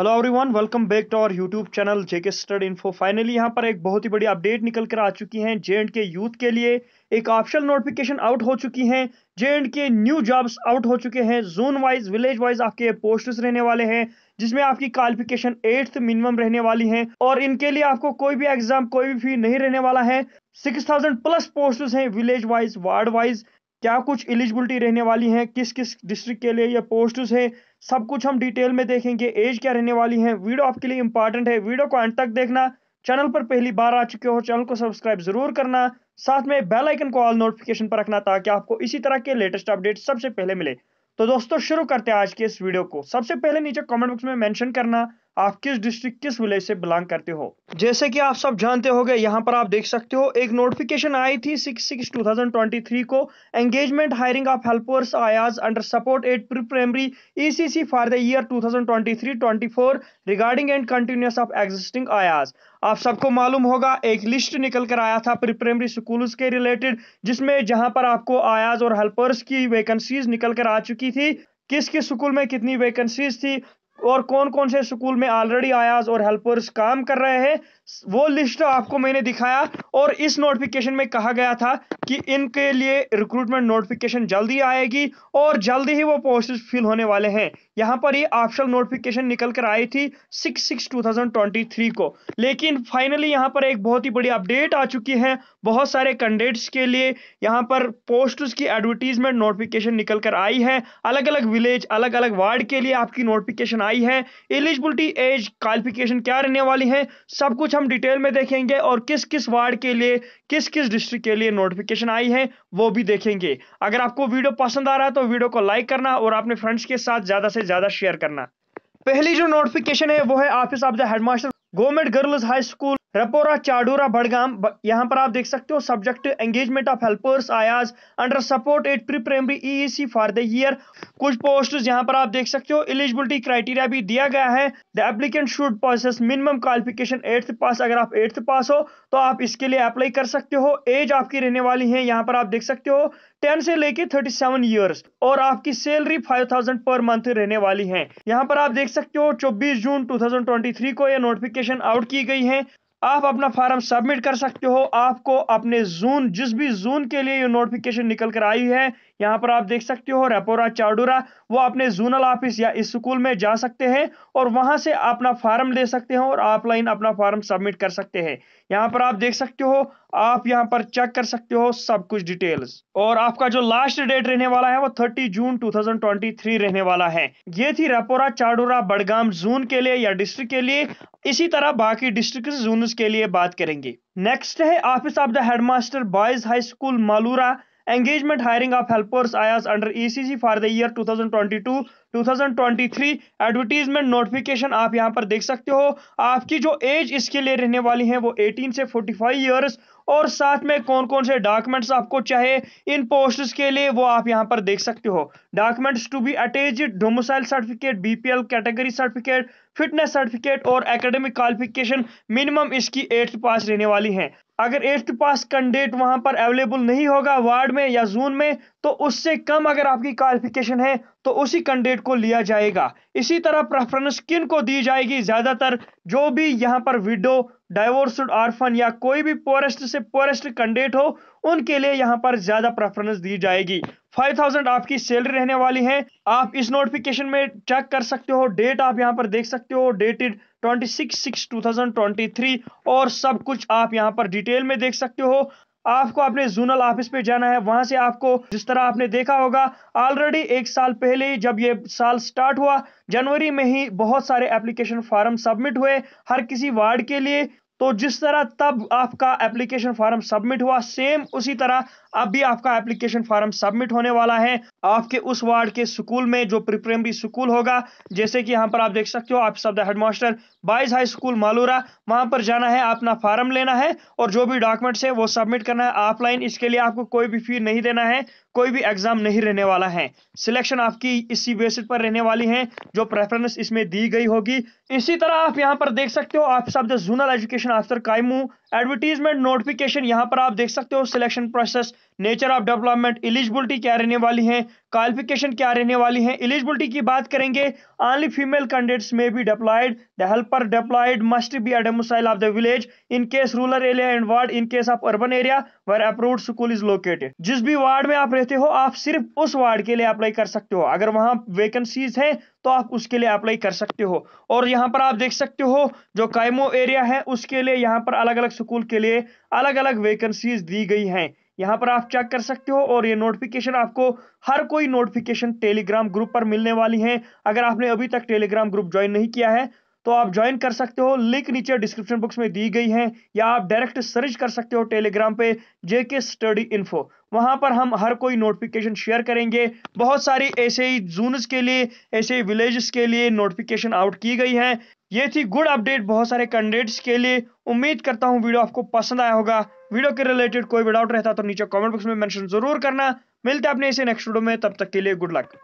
hello everyone welcome back to our YouTube channel JK stud info finally यहाँ पर एक बहुत ही बड़ी अपडेट निकल कर आ चुकी है जे एंड के यूथ के लिए एक ऑप्शनल नोटिफिकेशन आउट हो चुकी है J and K new jobs out हो चुके हैं जोन वाइज विलेज वाइज आपके पोस्ट रहने वाले हैं जिसमें आपकी क्वालिफिकेशन एट्थ मिनिमम रहने वाली है और इनके लिए आपको कोई भी एग्जाम कोई भी फी नहीं रहने वाला है सिक्स थाउजेंड प्लस पोस्ट हैं विलेज वाइज वार्ड वाइज क्या कुछ एलिजिबिलिटी रहने वाली है किस किस डिस्ट्रिक्ट के लिए यह पोस्ट है सब कुछ हम डिटेल में देखेंगे एज क्या रहने वाली है वीडियो आपके लिए इंपॉर्टेंट है वीडियो को एंड तक देखना चैनल पर पहली बार आ चुके हो चैनल को सब्सक्राइब जरूर करना साथ में बेल आइकन को ऑल नोटिफिकेशन पर रखना ताकि आपको इसी तरह के लेटेस्ट अपडेट सबसे पहले मिले तो दोस्तों शुरू करते हैं आज के इस वीडियो को सबसे पहले नीचे कमेंट बॉक्स में मेंशन करना आप किस डिस्ट्रिक्ट किस विलेज से बिलोंग करते हो जैसे कि आप सब जानते होंगे यहाँ पर आप देख सकते हो एक नोटिफिकेशन आई थी six six two thousand twenty three को engagement hiring of helpers ayahs under support at pre primary ECC for the year two thousand twenty three twenty four regarding and continuous of existing ayahs आप सबको मालूम होगा एक list निकल कर आया था प्री प्राइमरी स्कूल्स के रिलेटेड जिसमें जहां पर आपको आयाज और हेल्पर्स की वैकेंसीज निकल कर आ चुकी थी किस किस स्कूल में कितनी वैकेंसीज थी और कौन कौन से स्कूल में ऑलरेडी आयाज और हेल्पर्स काम कर रहे हैं वो लिस्ट आपको मैंने दिखाया और इस नोटिफिकेशन में कहा गया था कि इनके लिए रिक्रूटमेंट नोटिफिकेशन जल्दी आएगी और जल्दी ही वो पोस्टेज फिल होने वाले हैं यहाँ पर ये ऑप्शनल नोटिफिकेशन निकल कर आई थी six six two thousand twenty three को लेकिन फाइनली यहाँ पर एक बहुत ही बड़ी अपडेट आ चुकी है बहुत सारे कैंडिडेट्स के लिए यहाँ पर पोस्ट की एडवर्टीजमेंट नोटिफिकेशन निकल कर आई है अलग अलग विलेज अलग अलग वार्ड के लिए आपकी नोटिफिकेशन आई है एलिजिबिलिटी एज क्वालिफिकेशन क्या रहने वाली है सब कुछ हम डिटेल में देखेंगे और किस किस वार्ड के लिए किस किस डिस्ट्रिक्ट के लिए नोटिफिकेशन आई है वो भी देखेंगे अगर आपको वीडियो पसंद आ रहा है तो वीडियो को लाइक करना और अपने फ्रेंड्स के साथ ज़्यादा से ज़्यादा शेयर करना पहली जो नोटिफिकेशन है वो है office of the headmaster government girls high school Rapora Chadoora Budgam यहाँ पर आप देख सकते हो subject engagement of helpers ayahs under support at pre primary EEC for the year कुछ पोस्ट यहाँ पर आप देख सकते हो एलिजिबिलिटी क्राइटेरिया भी दिया गया है the applicant should process minimum qualification eighth pass अगर आप एट्थ पास हो तो आप इसके लिए अप्लाई कर सकते हो एज आपकी रहने वाली है यहाँ पर आप देख सकते हो टेन से लेके थर्टी सेवन ईयर्स और आपकी सैलरी फाइव थाउजेंड पर मंथ रहने वाली है यहाँ पर आप देख सकते हो चौबीस June two thousand twenty three को यह नोटिफिकेशन आउट की गई है आप अपना फार्म सबमिट कर सकते हो आपको अपने जून जिस भी जून के लिए ये नोटिफिकेशन निकल कर आई है यहाँ पर आप देख सकते हो रेपोरा चाडूरा वो अपने जूनल ऑफिस या इस स्कूल में जा सकते हैं और वहाँ से अपना फार्म ले सकते हैं और ऑफलाइन अपना फार्म सबमिट कर सकते हैं यहाँ पर आप देख सकते हो आप यहाँ पर चेक कर सकते हो सब कुछ डिटेल्स और आपका जो लास्ट डेट रहने वाला है वो 30 जून 2023 रहने वाला है ये थी रेपोरा चाडूरा बड़गाम जून के लिए या डिस्ट्रिक्ट के लिए इसी तरह बाकी डिस्ट्रिक्ट जोन के लिए बात करेंगे नेक्स्ट है office of the headmaster boys high school Malura engagement hiring of helpers IAS under ECG for the year 2022 2023 advertisement notification आप यहां पर देख सकते हो आपकी जो एज इसके लिए रहने वाली है वो 18 से 45 इयर्स और साथ में कौन कौन से डॉक्यूमेंट्स आपको चाहे इन पोस्ट के लिए वो आप यहाँ पर देख सकते हो documents to be attach domicile certificate BPL category certificate fitness certificate और एकेडमिक क्वालिफिकेशन मिनिमम इसकी एट्थ पास रहने वाली है अगर एट्थ पास कैंडिडेट वहां पर अवेलेबल नहीं होगा वार्ड में या जोन में तो उससे कम अगर आपकी क्वालिफिकेशन है तो उसी कैंडिडेट को लिया जाएगा इसी तरह प्रेफरेंस किन को दी जाएगी ज़्यादातर जो भी यहाँ पर विडो डाइवोर्सड ऑर्फन या कोई भी पोरेस्ट से पोरेस्ट कैंडिडेट हो उनके लिए यहाँ पर ज्यादा प्रेफरेंस दी जाएगी 5000 आपकी सैलरी रहने वाली है आप इस नोटिफिकेशन में चेक कर सकते हो डेट आप यहाँ पर देख सकते हो डेटेड 26 सिक्स 2023 और सब कुछ आप यहाँ पर डिटेल में देख सकते हो आपको अपने जोनल ऑफिस पे जाना है वहां से आपको जिस तरह आपने देखा होगा ऑलरेडी एक साल पहले जब ये साल स्टार्ट हुआ जनवरी में ही बहुत सारे एप्लीकेशन फॉर्म सबमिट हुए हर किसी वार्ड के लिए तो जिस तरह तब आपका एप्लीकेशन फॉर्म सबमिट हुआ सेम उसी तरह अब भी आपका एप्लीकेशन फॉर्म सबमिट होने वाला है आपके उस वार्ड के स्कूल में जो प्री प्राइमरी स्कूल होगा जैसे कि यहाँ पर आप देख सकते हो आप सब headmaster boys high school Malura वहां पर जाना है अपना फार्म लेना है और जो भी डॉक्यूमेंट्स है वो सबमिट करना है ऑफलाइन इसके लिए आपको कोई भी फी नहीं देना है कोई भी एग्जाम नहीं रहने वाला है सिलेक्शन आपकी इसी बेसिस पर रहने वाली है जो प्रेफरेंस इसमें दी गई होगी इसी तरह आप यहाँ पर देख सकते हो आप सब zonal education selection after Qaimoh advertisement notification यहाँ पर आप देख सकते हो selection process nature of development eligibility क्या रहने वाली है क्वालिफिकेशन क्या रहने वाली है एलिजिबिलिटी की बात करेंगे only female candidates may be deployed the helper deployed must be a domicile of the village in case rural area and ward in case of urban area where approved school is located जिस भी ward में आप रहते हो आप सिर्फ उस ward के लिए अप्लाई कर सकते हो अगर वहां वैकेंसीज है तो आप उसके लिए अप्लाई कर सकते हो और यहाँ पर आप देख सकते हो जो कायमो एरिया है उसके लिए यहाँ पर अलग अलग स्कूल के लिए अलग अलग वैकेंसीज दी गई हैं यहाँ पर आप चेक कर सकते हो और ये नोटिफिकेशन आपको हर कोई नोटिफिकेशन टेलीग्राम ग्रुप पर मिलने वाली है अगर आपने अभी तक टेलीग्राम ग्रुप ज्वाइन नहीं किया है तो आप ज्वाइन कर सकते हो लिंक नीचे डिस्क्रिप्शन बॉक्स में दी गई है या आप डायरेक्ट सर्च कर सकते हो टेलीग्राम पे जेके स्टडी इन्फो वहां पर हम हर कोई नोटिफिकेशन शेयर करेंगे बहुत सारी ऐसे ही जूनस के लिए ऐसे ही विलेजेस के लिए नोटिफिकेशन आउट की गई है ये थी गुड अपडेट बहुत सारे कैंडिडेट्स के लिए उम्मीद करता हूँ वीडियो आपको पसंद आया होगा वीडियो के रिलेटेड कोई भी डाउट रहता तो नीचे कॉमेंट बॉक्स में मैंशन जरूर करना मिलते अपने ऐसे नेक्स्ट वीडियो में तब तक के लिए गुड लक